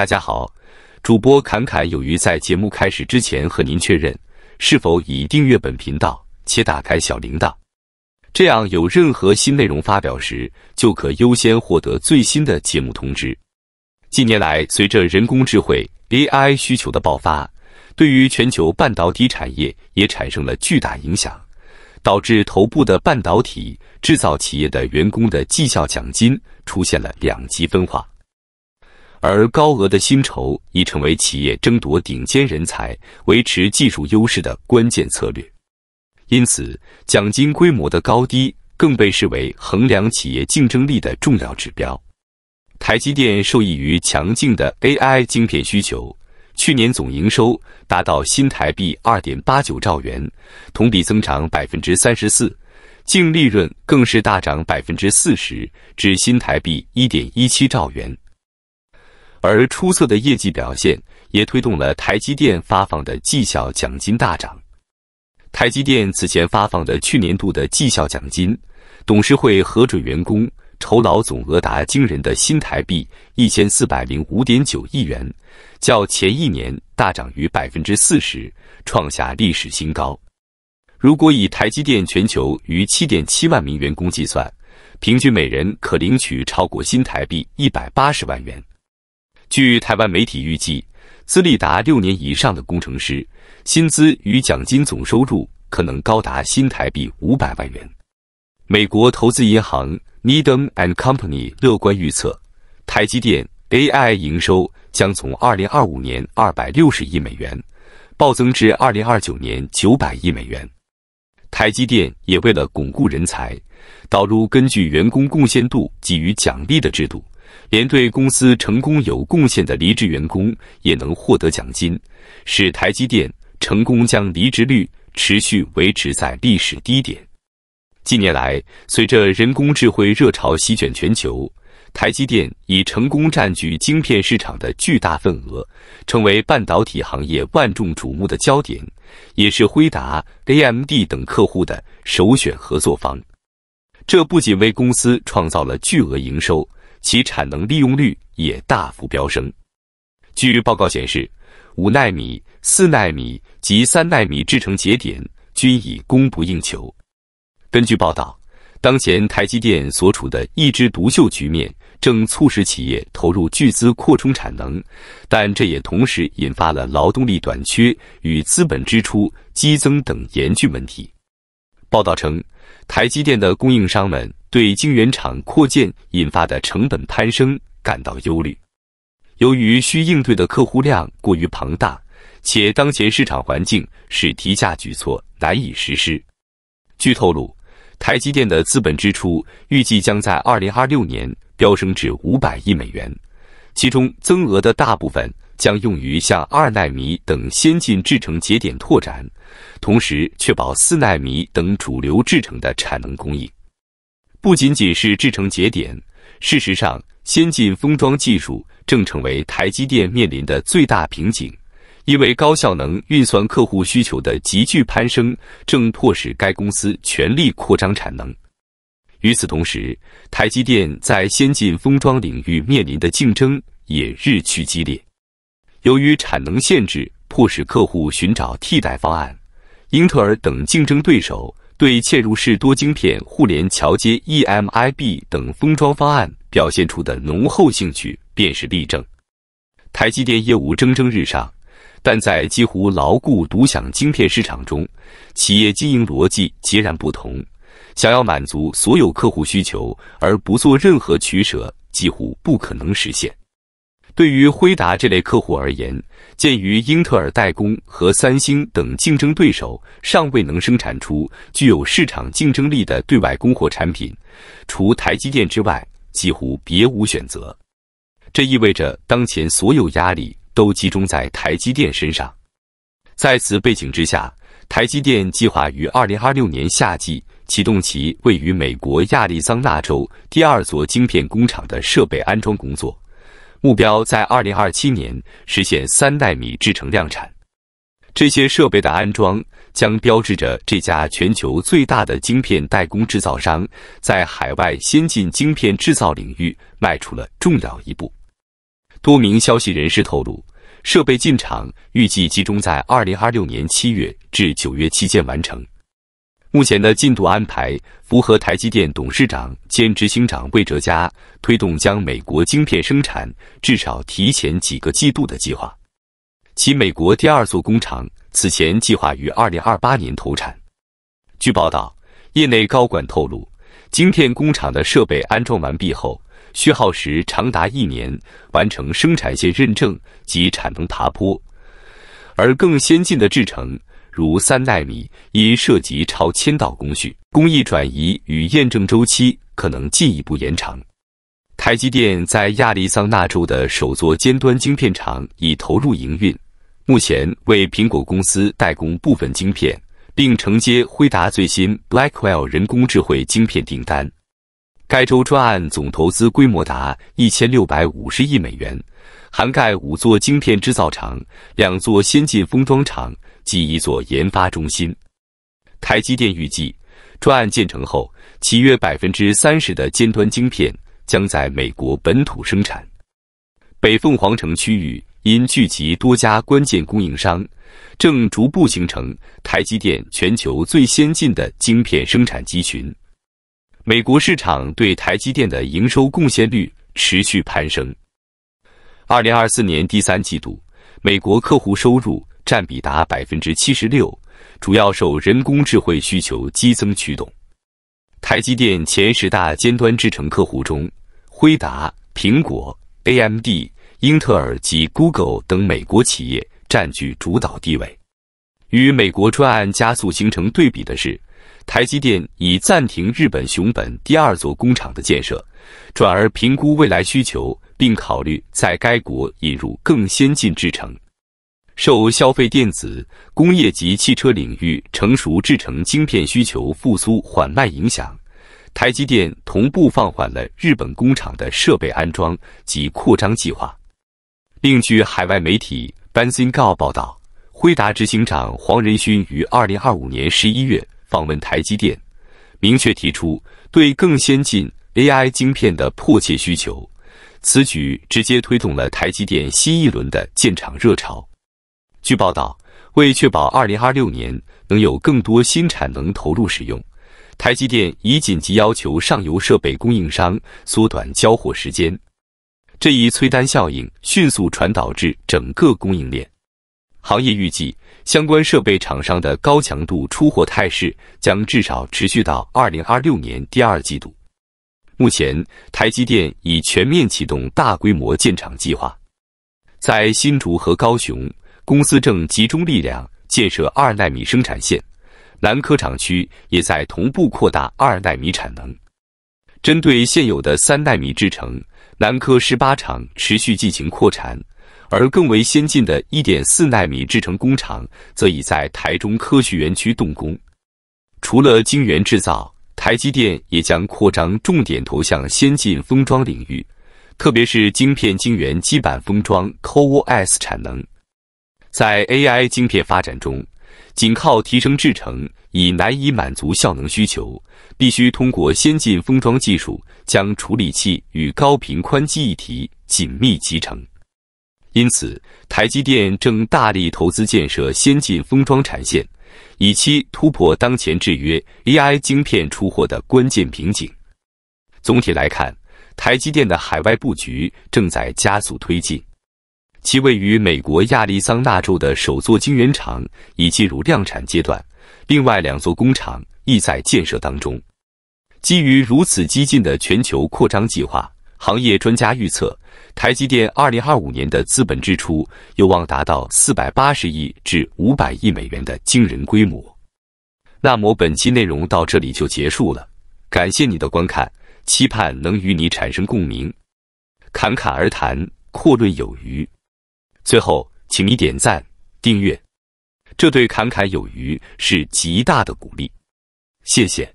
大家好，主播侃侃有余在节目开始之前和您确认，是否已订阅本频道且打开小铃铛？这样有任何新内容发表时，就可优先获得最新的节目通知。近年来，随着人工智慧 AI 需求的爆发，对于全球半导体产业也产生了巨大影响，导致头部的半导体制造企业的员工的绩效奖金出现了两极分化。而高额的薪酬已成为企业争夺顶尖人才、维持技术优势的关键策略，因此奖金规模的高低更被视为衡量企业竞争力的重要指标。台积电受益于强劲的 AI 晶片需求，去年总营收达到新台币2.89兆元，同比增长34%，净利润更是大涨40%，至新台币1.17兆元。而出色的业绩表现也推动了台积电发放的绩效奖金大涨。台积电此前发放的去年度的绩效奖金，董事会核准员工酬劳总额达惊人的新台币一千四百零五点九亿元，较前一年大涨逾百分之四十，创下历史新高。如果以台积电全球逾七点七万名员工计算，平均每人可领取超过新台币一百八十万元。据台湾媒体预计，资历达六年以上的工程师，薪资与奖金总收入可能高达新台币五百万元。美国投资银行 Needham and Company 乐观预测，台积电 AI 营收将从二零二五年二百六十亿美元暴增至二零二九年九百亿美元。台积电也为了巩固人才，导入根据员工贡献度给予奖励的制度。连对公司成功有贡献的离职员工也能获得奖金，使台积电成功将离职率持续维持在历史低点。近年来，随着人工智能热潮席卷全球，台积电已成功占据晶片市场的巨大份额，成为半导体行业万众瞩目的焦点，也是辉达、AMD 等客户的首选合作方。这不仅为公司创造了巨额营收。其产能利用率也大幅飙升。据报告显示，五纳米、四纳米及三纳米制程节点均已供不应求。根据报道，当前台积电所处的一枝独秀局面，正促使企业投入巨资扩充产能，但这也同时引发了劳动力短缺与资本支出激增等严峻问题。报道称，台积电的供应商们。对晶圆厂扩建引发的成本攀升感到忧虑，由于需应对的客户量过于庞大，且当前市场环境使提价举措难以实施。据透露，台积电的资本支出预计将在2026年飙升至500亿美元，其中增额的大部分将用于向2纳米等先进制程节点拓展，同时确保4纳米等主流制程的产能供应。不仅仅是制成节点，事实上，先进封装技术正成为台积电面临的最大瓶颈。因为高效能运算客户需求的急剧攀升，正迫使该公司全力扩张产能。与此同时，台积电在先进封装领域面临的竞争也日趋激烈。由于产能限制，迫使客户寻找替代方案，英特尔等竞争对手。对嵌入式多晶片互联桥接 EMIB 等封装方案表现出的浓厚兴趣，便是例证。台积电业务蒸蒸日上，但在几乎牢固独享晶片市场中，企业经营逻辑截然不同。想要满足所有客户需求而不做任何取舍，几乎不可能实现。对于辉达这类客户而言，鉴于英特尔代工和三星等竞争对手尚未能生产出具有市场竞争力的对外供货产品，除台积电之外，几乎别无选择。这意味着当前所有压力都集中在台积电身上。在此背景之下，台积电计划于二零二六年夏季启动其位于美国亚利桑那州第二座晶片工厂的设备安装工作。目标在二零二七年实现三纳米制程量产。这些设备的安装将标志着这家全球最大的晶片代工制造商在海外先进晶片制造领域迈出了重要一步。多名消息人士透露，设备进场预计集中在二零二六年七月至九月期间完成。目前的进度安排符合台积电董事长兼执行长魏哲嘉推动将美国晶片生产至少提前几个季度的计划。其美国第二座工厂此前计划于二零二八年投产。据报道，业内高管透露，晶片工厂的设备安装完毕后，需耗时长达一年完成生产线认证及产能爬坡，而更先进的制程。如三纳米，因涉及超千道工序，工艺转移与验证周期可能进一步延长。台积电在亚利桑那州的首座尖端晶片厂已投入营运，目前为苹果公司代工部分晶片，并承接辉达最新 Blackwell 人工智慧晶片订单。该州专案总投资规模达一千六百五十亿美元。涵盖五座晶片制造厂、两座先进封装厂及一座研发中心。台积电预计，专案建成后，其约百分之三十的尖端晶片将在美国本土生产。北凤凰城区域因聚集多家关键供应商，正逐步形成台积电全球最先进的晶片生产集群。美国市场对台积电的营收贡献率持续攀升。二零二四年第三季度，美国客户收入占比达百分之七十六，主要受人工智慧需求激增驱动。台积电前十大尖端制程客户中，辉达、苹果、AMD、英特尔及 Google 等美国企业占据主导地位。与美国专案加速形成对比的是，台积电已暂停日本熊本第二座工厂的建设，转而评估未来需求，并考虑在该国引入更先进制程。受消费电子、工业及汽车领域成熟制程晶片需求复苏缓慢影响，台积电同步放缓了日本工厂的设备安装及扩张计划。另据海外媒体《Benzinga》报道，辉达执行长黄仁勋于2025年11月。访问台积电，明确提出对更先进 AI 晶片的迫切需求。此举直接推动了台积电新一轮的建厂热潮。据报道，为确保2026年能有更多新产能投入使用，台积电已紧急要求上游设备供应商缩短交货时间。这一催单效应迅速传导至整个供应链。行业预计。相关设备厂商的高强度出货态势将至少持续到二零二六年第二季度。目前，台积电已全面启动大规模建厂计划，在新竹和高雄，公司正集中力量建设二纳米生产线，南科厂区也在同步扩大二纳米产能。针对现有的三纳米制程，南科十八厂持续进行扩产。而更为先进的1.4纳米制程工厂则已在台中科学园区动工。除了晶圆制造，台积电也将扩张重点投向先进封装领域，特别是晶片晶圆基板封装 Co-S 产能。在 AI 晶片发展中，仅靠提升制程已难以满足效能需求，必须通过先进封装技术将处理器与高频宽基一体紧密集成。因此，台积电正大力投资建设先进封装产线，以期突破当前制约 AI 晶片出货的关键瓶颈。总体来看，台积电的海外布局正在加速推进，其位于美国亚利桑那州的首座晶圆厂已进入量产阶段，另外两座工厂亦在建设当中。基于如此激进的全球扩张计划，行业专家预测。台积电二零二五年的资本支出有望达到四百八十亿至五百亿美元的惊人规模。那么本期内容到这里就结束了，感谢你的观看，期盼能与你产生共鸣。侃侃而谈，阔论有余。最后，请你点赞、订阅，这对侃侃有余是极大的鼓励。谢谢。